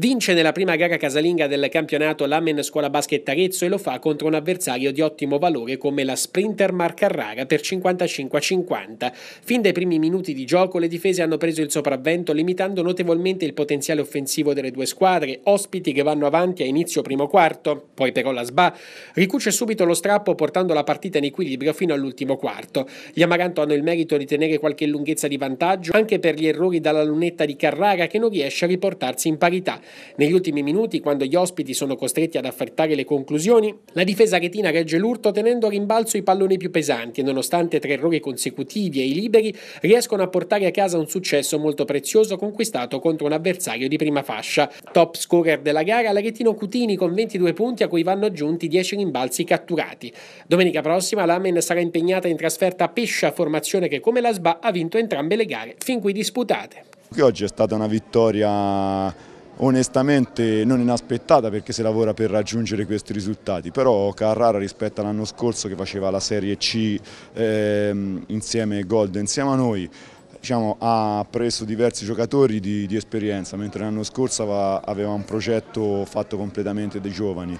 Vince nella prima gara casalinga del campionato l'Amen Scuola Basket Arezzo e lo fa contro un avversario di ottimo valore come la Sprinter Marcarrara per 55 50. Fin dai primi minuti di gioco le difese hanno preso il sopravvento limitando notevolmente il potenziale offensivo delle due squadre, ospiti che vanno avanti a inizio primo quarto. Poi però la SBA ricuce subito lo strappo portando la partita in equilibrio fino all'ultimo quarto. Gli Amaranto hanno il merito di tenere qualche lunghezza di vantaggio anche per gli errori dalla lunetta di Carrara che non riesce a riportarsi in parità. Negli ultimi minuti, quando gli ospiti sono costretti ad affrettare le conclusioni, la difesa retina regge l'urto tenendo a rimbalzo i palloni più pesanti e nonostante tre errori consecutivi e i liberi, riescono a portare a casa un successo molto prezioso conquistato contro un avversario di prima fascia. Top scorer della gara, l'Aretino Cutini con 22 punti a cui vanno aggiunti 10 rimbalzi catturati. Domenica prossima l'Amen sarà impegnata in trasferta a Pescia, formazione che come la SBA ha vinto entrambe le gare fin qui disputate. Oggi è stata una vittoria onestamente non inaspettata perché si lavora per raggiungere questi risultati, però Carrara rispetto all'anno scorso che faceva la Serie C ehm, insieme a Gold, insieme a noi, Diciamo, ha preso diversi giocatori di, di esperienza, mentre l'anno scorso aveva, aveva, un progetto fatto completamente dai giovani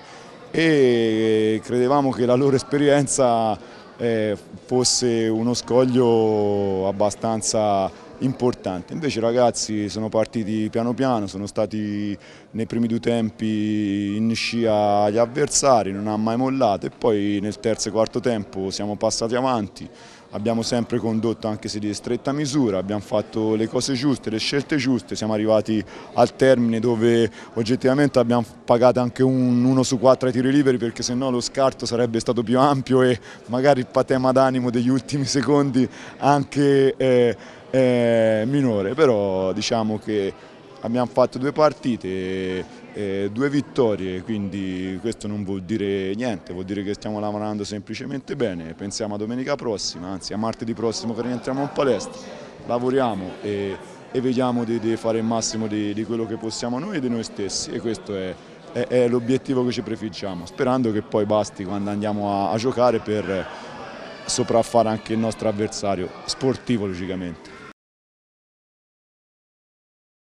e credevamo che la loro esperienza eh, fosse uno scoglio abbastanza importante. Invece i ragazzi sono partiti piano piano, sono stati nei primi due tempi in scia agli avversari, non ha mai mollato e poi nel terzo e quarto tempo siamo passati avanti, abbiamo sempre condotto anche se di stretta misura, abbiamo fatto le cose giuste, le scelte giuste, siamo arrivati al termine dove oggettivamente abbiamo pagato anche un 1 su 4 ai tiri liberi perché se no lo scarto sarebbe stato più ampio e magari il patema d'animo degli ultimi secondi anche... Eh, eh, minore, però diciamo che abbiamo fatto due partite, eh, due vittorie, quindi questo non vuol dire niente, vuol dire che stiamo lavorando semplicemente bene, pensiamo a domenica prossima, anzi a martedì prossimo che rientriamo in palestra, lavoriamo e, e vediamo di, di, fare il massimo di, di, quello che possiamo noi e di noi stessi e questo è, è, l'obiettivo che ci prefiggiamo, sperando che poi basti quando andiamo a, a giocare per sopraffare anche il nostro avversario sportivo logicamente.